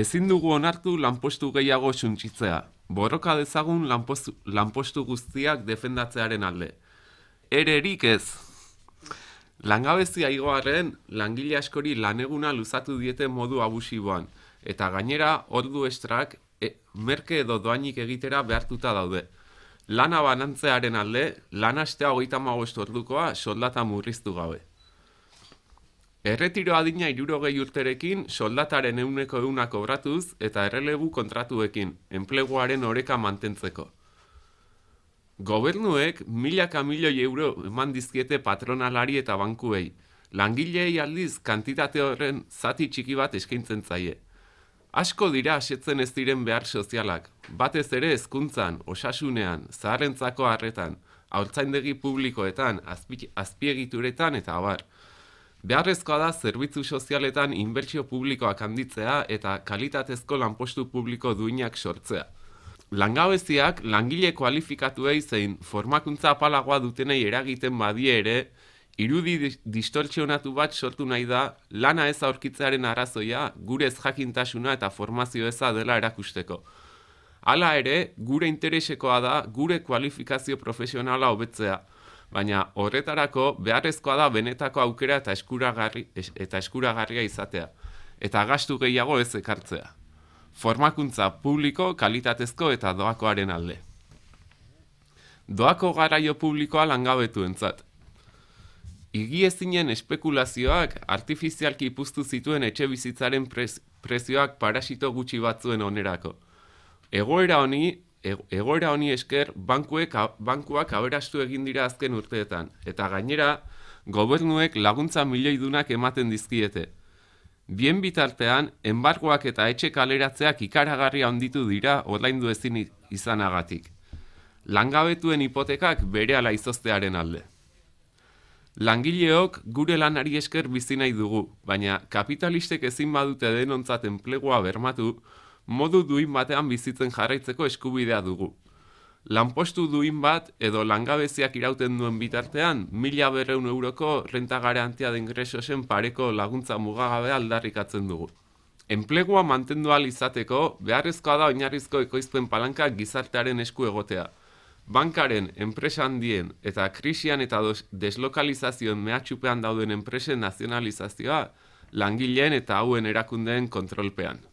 Ezin dugu onartu lanpostu gehiago suntsitzea. Boroka dezagun lanpostu, guztiak defendatzearen alde. Ererik ez. Langabezia igoaren langile askori laneguna luzatu diete modu abusiboan. Eta gainera, ordu estrak e, merke edo doainik egitera behartuta daude. Lana banantzearen alde, lan astea hogeita magoztu ordukoa soldata murriztu gabe. Erretiro adina irurogei urterekin soldataren euneko eunako obratuz eta errelebu kontratuekin, enpleguaren oreka mantentzeko. Gobernuek milaka milioi euro eman dizkiete patronalari eta bankuei, langilei aldiz kantitate horren zati txiki bat eskaintzen zaie. Asko dira asetzen ez diren behar sozialak, batez ere hezkuntzan, osasunean, zaharrentzako harretan, haurtzaindegi publikoetan, azpiegituretan eta abar. Beharrezkoa da zerbitzu sozialetan inbertsio publikoak handitzea eta kalitatezko lanpostu publiko duinak sortzea. Langabeziak langile kualifikatuei zein formakuntza apalagoa dutenei eragiten badie ere, irudi distortzionatu bat sortu nahi da lana ez aurkitzearen arazoia gure ez jakintasuna eta formazio eza dela erakusteko. Hala ere, gure interesekoa da gure kualifikazio profesionala hobetzea baina horretarako beharrezkoa da benetako aukera eta eskuragarri eta eskuragarria izatea eta gastu gehiago ez ekartzea. Formakuntza publiko kalitatezko eta doakoaren alde. Doako garaio publikoa langabetu entzat. Igi ezinen espekulazioak artifizialki ipustu zituen etxe bizitzaren prezioak parasito gutxi batzuen onerako. Egoera honi, E-, egoera honi esker bankuek, bankuak aberastu egin dira azken urteetan, eta gainera gobernuek laguntza milioidunak ematen dizkiete. Bien bitartean, enbarkoak eta etxe kaleratzeak ikaragarri handitu dira ordaindu ezin izanagatik. Langabetuen hipotekak bere ala izoztearen alde. Langileok gure lanari esker bizi nahi dugu, baina kapitalistek ezin badute denontzaten plegoa bermatu, modu duin batean bizitzen jarraitzeko eskubidea dugu. Lanpostu duin bat edo langabeziak irauten duen bitartean, mila berreun euroko rentagarantia den gresosen pareko laguntza mugagabea aldarrikatzen dugu. Enplegua mantendua izateko beharrezkoa da oinarrizko ekoizpen palanka gizartearen esku egotea. Bankaren, enpresa handien eta krisian eta deslokalizazioen mehatxupean dauden enpresen nazionalizazioa langileen eta hauen erakundeen kontrolpean.